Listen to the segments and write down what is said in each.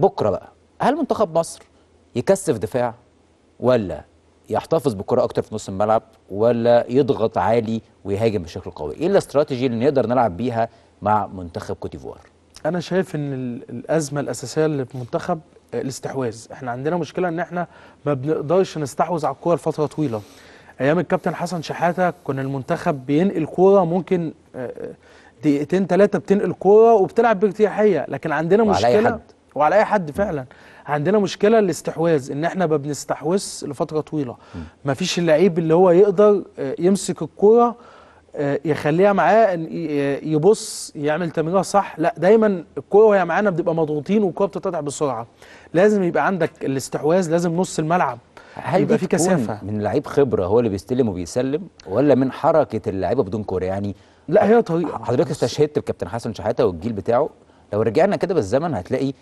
بكرة بقى هل منتخب مصر يكثف دفاع ولا يحتفظ بالكرة أكتر في نص الملعب ولا يضغط عالي ويهاجم بشكل قوي إيه الاستراتيجي اللي نقدر نلعب بيها مع منتخب كوتيفوار أنا شايف إن الأزمة الأساسية اللي في منتخب آه، الاستحواذ احنا عندنا مشكلة إن احنا ما بنقدرش نستحوذ على الكورة لفترة طويلة ايام الكابتن حسن شحاته كان المنتخب بينقل كوره ممكن آه، آه، دقيقتين ثلاثه بتنقل كوره وبتلعب بارتياحيه لكن عندنا مشكله حد. وعلى اي حد فعلا عندنا مشكله الاستحواذ ان احنا ما بنستحوذش لفتره طويله ما فيش اللعيب اللي هو يقدر آه، يمسك الكوره آه، يخليها معاه آه، يبص يعمل تمريره صح لا دايما الكوره وهي معانا بنبقى مضغوطين والكوره بتتقطع بسرعه لازم يبقى عندك الاستحواذ لازم نص الملعب هل يبقى في كثافه من لعيب خبره هو اللي بيستلم وبيسلم ولا من حركه اللعيبه بدون كوره يعني لا هي طريقه حضرتك استشهدت بكابتن حسن شحاته والجيل بتاعه لو رجعنا كده بالزمن هتلاقي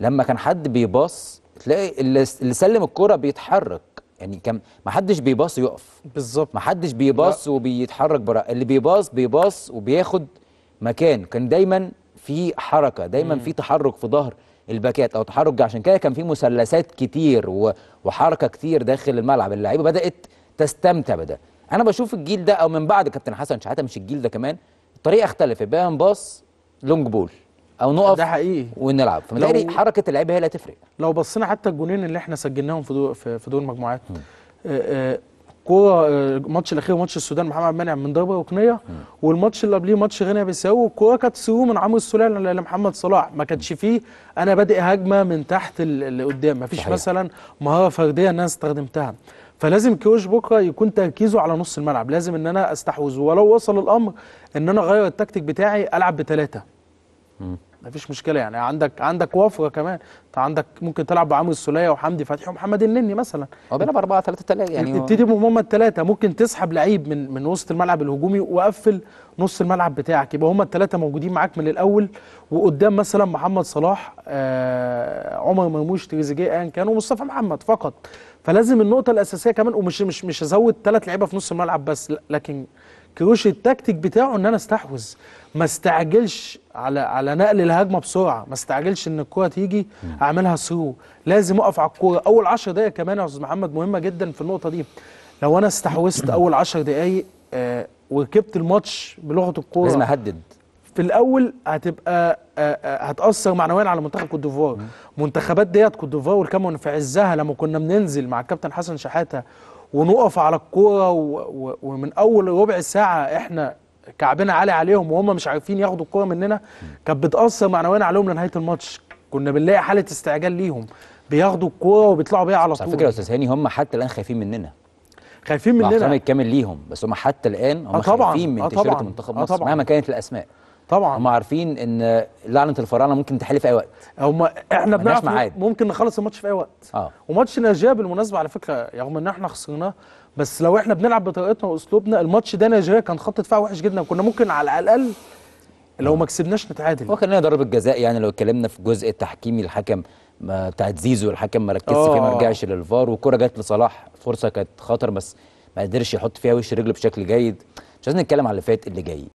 لما كان حد بيباص تلاقي اللي سلم الكرة بيتحرك يعني كان ما حدش بيباص يقف بالظبط ما حدش بيباص وبيتحرك برا اللي بيباص بيباص وبياخد مكان كان دايما في حركه دايما في تحرك في ظهر الباكات او تحرك عشان كده كان في مثلثات كتير وحركه كتير داخل الملعب اللعيبه بدات تستمتع بده انا بشوف الجيل ده او من بعد كابتن حسن شحاته مش الجيل ده كمان الطريقه اختلفت بقى باص لونج بول او نقف ده حقيقي ونلعب فمتهيألي حركه اللعيبه هي اللي هتفرق لو بصينا حتى الجونين اللي احنا سجلناهم في دور في دور المجموعات آه، آه، كوره الماتش آه، الاخير ماتش السودان محمد منعم من ضربه ركنيه والماتش اللي قبليه ماتش غينيا بيساو الكوره كانت سيو من عمرو السلال لمحمد صلاح ما كانش فيه انا بادئ هجمه من تحت لقدام ما فيش مثلا مهاره فرديه ان انا استخدمتها فلازم كيوش بكره يكون تركيزه على نص الملعب لازم ان انا استحوذ ولو وصل الامر ان انا اغير التكتيك بتاعي العب بثلاثه مفيش مشكله يعني عندك عندك وفره كمان انت عندك ممكن تلعب بعمرو السوليه وحمدي فتحي ومحمد النني مثلا هو بيلعب 4 3 3 يعني ابتدي بهم الثلاثه ممكن تسحب لعيب من من وسط الملعب الهجومي وقفل نص الملعب بتاعك يبقى هم الثلاثه موجودين معاك من الاول وقدام مثلا محمد صلاح آه عمر مرموش تريزيجيه ايا كان ومصطفى محمد فقط فلازم النقطه الاساسيه كمان ومش مش مش ازود ثلاث لعيبه في نص الملعب بس لكن كروش التكتيك بتاعه ان انا استحوذ ما استعجلش على على نقل الهجمه بسرعه ما استعجلش ان الكره تيجي اعملها ثرو لازم اقف على الكوره اول 10 دقائق كمان يا استاذ محمد مهمه جدا في النقطه دي لو انا استحوذت اول 10 دقائق آه وركبت الماتش بلغه الكوره لازم اهدد في الاول هتبقى آه، آه، هتاثر معنويا على منتخب كوت ديفوار منتخبات ديت كوت ديفوار والكاميرون في عزها لما كنا بننزل مع الكابتن حسن شحاته ونقف على الكوره ومن اول ربع ساعه احنا كعبنا عالي عليهم وهم مش عارفين ياخدوا الكوره مننا كانت بتاثر معنويا عليهم لنهايه الماتش كنا بنلاقي حاله استعجال ليهم بياخدوا الكوره وبيطلعوا بيها على طول على فكره يا استاذ هاني هم حتى الان خايفين مننا خايفين مننا احترامي الكامل ليهم بس هم حتى الان هم آه خايفين من آه تيشيرت منتخب آه، مصر آه مهما كانت الاسماء طبعا هم عارفين ان لعنه الفراعنه ممكن تحل في اي وقت هم احنا بنعرف ممكن نخلص الماتش في اي وقت اه وماتش نيجيريا بالمناسبه على فكره رغم ان احنا خسرناه بس لو احنا بنلعب بطريقتنا واسلوبنا الماتش ده نيجيريا كان خط دفاع وحش جدا كنا ممكن على الاقل لو ما كسبناش نتعادل وكان ضربه جزاء يعني لو اتكلمنا في الجزء التحكيمي الحكم بتاعت زيزو الحكم ما ركزش فيه ما آه. رجعش للفار والكره جت لصلاح فرصه كانت خطر بس ما قدرش يحط فيها وش رجله بشكل جيد مش عايزين نتكلم على اللي فات اللي جاي